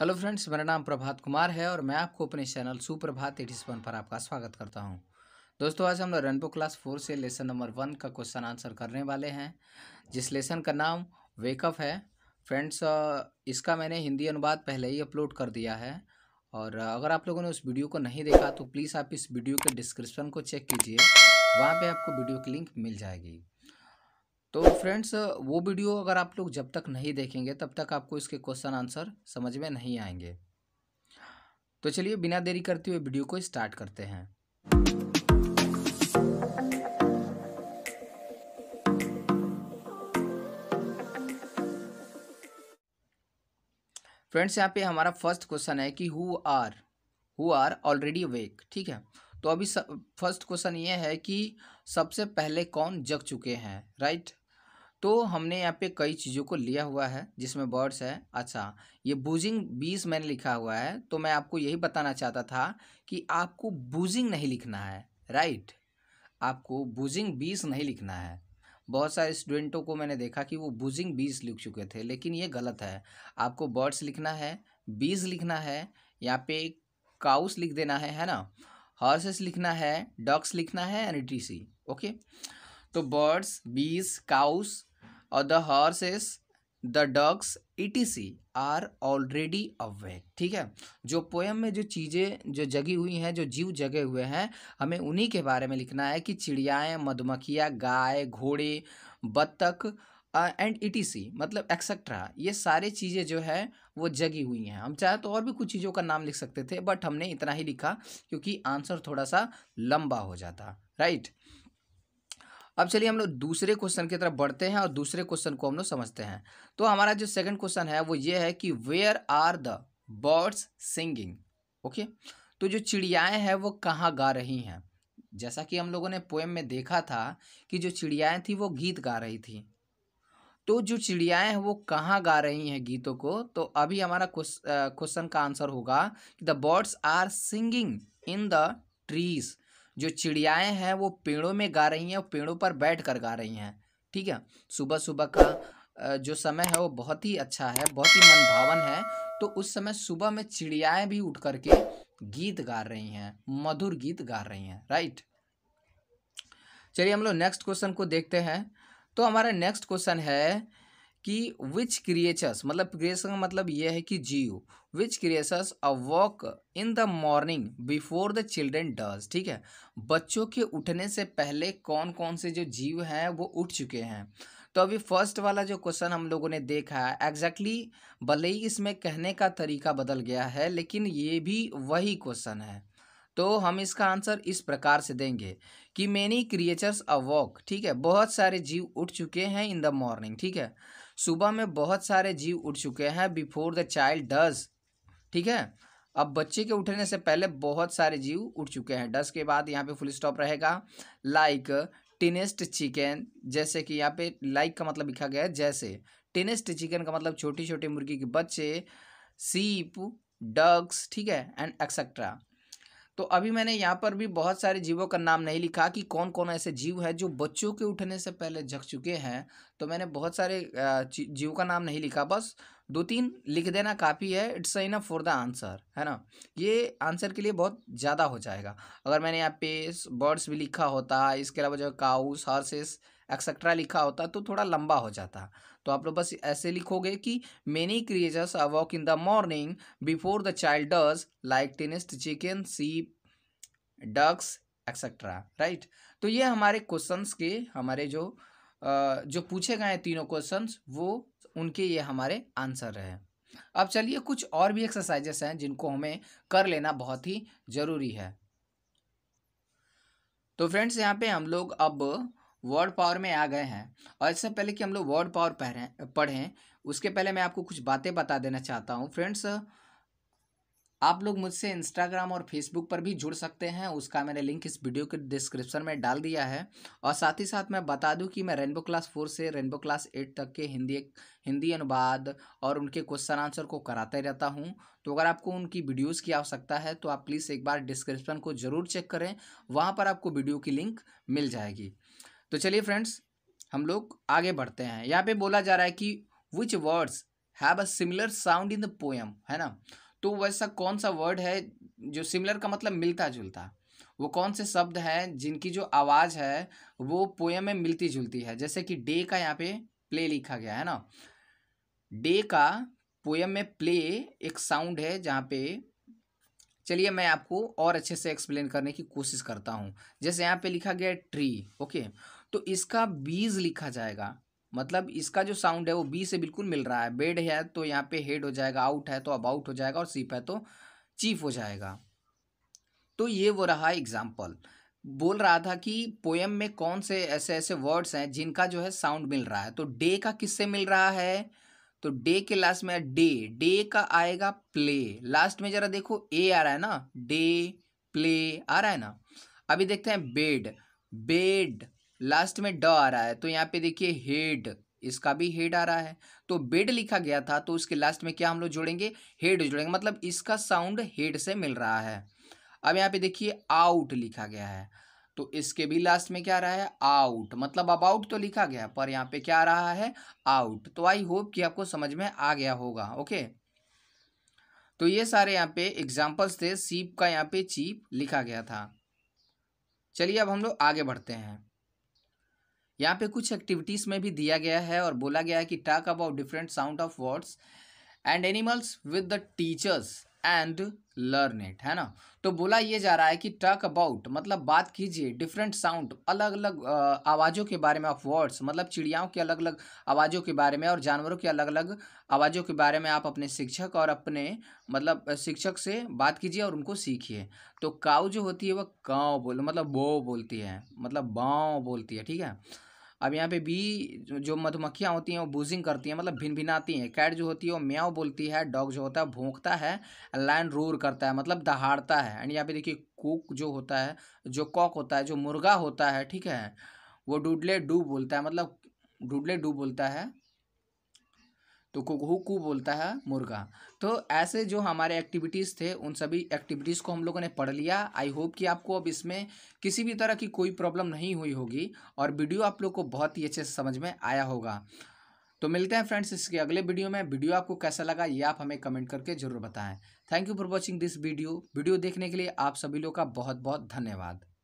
Hello friends मेरा नाम प्रभात कुमार है और मैं आपको अपने चैनल सुप्रभात एटीस वन पर आपका स्वागत करता हूं दोस्तों आज हम लोग रेनबो क्लास फोर से लेसन नंबर वन का क्वेश्चन आंसर करने वाले हैं जिस लेसन का नाम वेकअप है फ्रेंड्स इसका मैंने हिंदी अनुवाद पहले ही अपलोड कर दिया है और अगर आप लोगों ने उस वीडियो को नहीं देखा तो प्लीज़ आप इस वीडियो के डिस्क्रिप्शन को चेक कीजिए वहाँ पर आपको वीडियो की लिंक मिल जाएगी तो फ्रेंड्स वो वीडियो अगर आप लोग जब तक नहीं देखेंगे तब तक आपको इसके क्वेश्चन आंसर समझ में नहीं आएंगे तो चलिए बिना देरी करते हुए वीडियो को स्टार्ट करते हैं फ्रेंड्स यहाँ पे हमारा फर्स्ट क्वेश्चन है कि who are who are already wake ठीक है तो अभी फर्स्ट क्वेश्चन ये है कि सबसे पहले कौन जग चुके हैं राइट तो हमने यहाँ पे कई चीज़ों को लिया हुआ है जिसमें बर्ड्स है अच्छा ये बूजिंग बीस मैंने लिखा हुआ है तो मैं आपको यही बताना चाहता था कि आपको बूजिंग नहीं लिखना है राइट आपको बूजिंग बीस नहीं लिखना है बहुत सारे स्टूडेंटों को मैंने देखा कि वो बूजिंग बीस लिख चुके थे लेकिन ये गलत है आपको बर्ड्स लिखना है बीज लिखना है यहाँ पे काउस लिख देना है है ना हॉर्सेस लिखना है डॉग्स लिखना है एन टी सी ओके तो बर्ड्स बीज काउस और the horses the dogs see are already away ठीक है जो पोएम में जो चीज़ें जो जगी हुई हैं जो जीव जगे हुए हैं हमें उन्हीं के बारे में लिखना है कि चिड़ियाएँ मधुमक्खियाँ गाय घोड़े बत्तख एंड ईटीसी e मतलब एक्सेट्रा ये सारी चीज़ें जो है वो जगी हुई हैं हम चाहे तो और भी कुछ चीज़ों का नाम लिख सकते थे बट हमने इतना ही लिखा क्योंकि आंसर थोड़ा सा लंबा हो जाता राइट right? अब चलिए हम लोग दूसरे क्वेश्चन की तरफ बढ़ते हैं और दूसरे क्वेश्चन को हम लोग समझते हैं तो हमारा जो सेकंड क्वेश्चन है वो ये है कि where are the birds singing okay तो जो चिड़ियाएँ हैं वो कहाँ गा रही हैं जैसा कि हम लोगों ने पोएम में देखा था कि जो चिड़ियाएँ थी वो गीत गा रही थी तो जो चिड़ियाएँ हैं वो कहाँ गा रही हैं गीतों को तो अभी हमारा क्वेश्चन का आंसर होगा कि the birds are singing in the trees जो चिड़ियाएँ हैं वो पेड़ों में गा रही हैं और पेड़ों पर बैठ कर गा रही हैं ठीक है सुबह सुबह का जो समय है वो बहुत ही अच्छा है बहुत ही मनभावन है तो उस समय सुबह में चिड़ियाएँ भी उठ करके गीत गा रही हैं मधुर गीत गा रही हैं राइट चलिए हम लोग नेक्स्ट क्वेश्चन को देखते हैं तो हमारा नेक्स्ट क्वेश्चन है कि विच क्रिएचर्स मतलब क्रिएशन का मतलब यह है कि जीव which creatures a walk in the morning before the children does ठीक है बच्चों के उठने से पहले कौन कौन से जो जीव हैं वो उठ चुके हैं तो अभी फर्स्ट वाला जो क्वेश्चन हम लोगों ने देखा है एग्जैक्टली भले ही इसमें कहने का तरीका बदल गया है लेकिन ये भी वही क्वेश्चन है तो हम इसका आंसर इस प्रकार से देंगे कि मैनी क्रिएचर्स अ वॉक ठीक है बहुत सारे जीव उठ चुके हैं इन द मॉर्निंग ठीक है सुबह में बहुत सारे जीव उठ चुके हैं बिफोर द चाइल्ड डज ठीक है अब बच्चे के उठने से पहले बहुत सारे जीव उठ चुके हैं डस के बाद यहाँ पे फुल स्टॉप रहेगा लाइक टिनेस्ट चिकन जैसे कि यहाँ पे लाइक का मतलब लिखा गया है जैसे टिनेस्ट चिकन का मतलब छोटी छोटी मुर्गी के बच्चे सीप डग्स ठीक है एंड एक्सेट्रा तो अभी मैंने यहाँ पर भी बहुत सारे जीवों का नाम नहीं लिखा कि कौन कौन ऐसे जीव है जो बच्चों के उठने से पहले जग चुके हैं तो मैंने बहुत सारे जीव का नाम नहीं लिखा बस दो तीन लिख देना काफ़ी है it's a enough for the answer है ना ये आंसर के लिए बहुत ज़्यादा हो जाएगा अगर मैंने यहाँ पे बर्ड्स भी लिखा होता इसके अलावा जो काउस हॉर्सेस एक्सेट्रा लिखा होता तो थोड़ा लंबा हो जाता तो आप लोग बस ऐसे लिखोगे कि many creatures are walk in the morning before the child does like tiniest chicken sheep ducks etcetera right तो ये हमारे क्वेश्चंस के हमारे जो जो पूछे गए हैं तीनों क्वेश्चंस वो उनके ये हमारे आंसर रहे अब चलिए कुछ और भी एक्सरसाइजेस हैं जिनको हमें कर लेना बहुत ही ज़रूरी है तो फ्रेंड्स यहाँ पे हम लोग अब वर्ड पावर में आ गए हैं और इससे पहले कि हम लोग वर्ड पावर पढ़ें पढ़ें उसके पहले मैं आपको कुछ बातें बता देना चाहता हूँ फ्रेंड्स आप लोग मुझसे इंस्टाग्राम और फेसबुक पर भी जुड़ सकते हैं उसका मैंने लिंक इस वीडियो के डिस्क्रिप्शन में डाल दिया है और साथ ही साथ मैं बता दूं कि मैं रेनबो क्लास फोर से रेनबो क्लास एट तक के हिंदी हिंदी अनुवाद और उनके क्वेश्चन आंसर को कराते रहता हूं तो अगर आपको उनकी वीडियोज़ की आवश्यकता है तो आप प्लीज़ एक बार डिस्क्रिप्शन को ज़रूर चेक करें वहाँ पर आपको वीडियो की लिंक मिल जाएगी तो चलिए फ्रेंड्स हम लोग आगे बढ़ते हैं यहाँ पर बोला जा रहा है कि which words have a similar sound in the poem है ना तो वैसा कौन सा वर्ड है जो सिमिलर का मतलब मिलता जुलता वो कौन से शब्द हैं जिनकी जो आवाज़ है वो पोएम में मिलती जुलती है जैसे कि डे का यहाँ पे प्ले लिखा गया है ना डे का पोएम में प्ले एक साउंड है जहाँ पे चलिए मैं आपको और अच्छे से एक्सप्लेन करने की कोशिश करता हूँ जैसे यहाँ पे लिखा गया ट्री ओके तो इसका बीज लिखा जाएगा मतलब इसका जो साउंड है वो बी से बिल्कुल मिल रहा है बेड है तो यहाँ पे हेड हो जाएगा आउट है तो अबाउट हो जाएगा और सीप है तो चीफ हो जाएगा तो ये वो रहा एग्जाम्पल बोल रहा था कि पोएम में कौन से ऐसे ऐसे वर्ड्स हैं जिनका जो है साउंड मिल रहा है तो डे का किससे मिल रहा है तो डे के लास्ट में डे डे का आएगा प्ले लास्ट में जरा देखो ए आ रहा है ना डे प्ले आ रहा है ना अभी देखते हैं बेड बेड लास्ट में ड आ रहा है तो यहाँ पे देखिए हेड इसका भी हेड आ रहा है तो बेड लिखा गया था तो उसके लास्ट में क्या हम लोग जोड़ेंगे हेड जोड़ेंगे मतलब इसका साउंड हेड से मिल रहा है अब यहाँ पे देखिए आउट लिखा गया है तो इसके भी लास्ट में क्या आ रहा है आउट मतलब अबाउट तो लिखा गया पर यहाँ पे क्या आ रहा है आउट तो आई होप कि आपको समझ में आ गया होगा ओके तो ये सारे यहाँ पे एग्जाम्पल्स थे सीप का यहाँ पे चीप लिखा गया था चलिए अब हम लोग आगे बढ़ते हैं यहाँ पे कुछ एक्टिविटीज़ में भी दिया गया है और बोला गया है कि talk about different sound of words and animals with the teachers and learn it है ना तो बोला ये जा रहा है कि टॉक अबाउट मतलब बात कीजिए डिफरेंट साउंड अलग अलग आवाज़ों के बारे में ऑफ वर्ड्स मतलब चिड़ियाओं के अलग अलग आवाज़ों के बारे में और जानवरों के अलग अलग आवाज़ों के बारे में आप अपने शिक्षक और अपने मतलब शिक्षक से बात कीजिए और उनको सीखिए तो काऊ जो होती है वह काव बोल मतलब बो बोलती है मतलब बाँव बोलती है ठीक है अब यहाँ पे बी जो मधुमक्खियाँ होती हैं वो बूजिंग करती हैं मतलब भिन भिनाती हैं कैट जो होती है वो म्याओ बोलती है डॉग जो होता है भोंकता है लाइन रोर करता है मतलब दहाड़ता है एंड यहाँ पे देखिए कुक जो होता है जो कॉक होता है जो मुर्गा होता है ठीक है वो डूडले डू बोलता है मतलब डूडले डू बोलता है तो कुकहू बोलता है मुर्गा तो ऐसे जो हमारे एक्टिविटीज़ थे उन सभी एक्टिविटीज़ को हम लोगों ने पढ़ लिया आई होप कि आपको अब इसमें किसी भी तरह की कोई प्रॉब्लम नहीं हुई होगी और वीडियो आप लोग को बहुत ही अच्छे से समझ में आया होगा तो मिलते हैं फ्रेंड्स इसके अगले वीडियो में वीडियो आपको कैसा लगा ये आप हमें कमेंट करके ज़रूर बताएं thank you for watching this video video देखने के लिए आप सभी लोग का बहुत बहुत धन्यवाद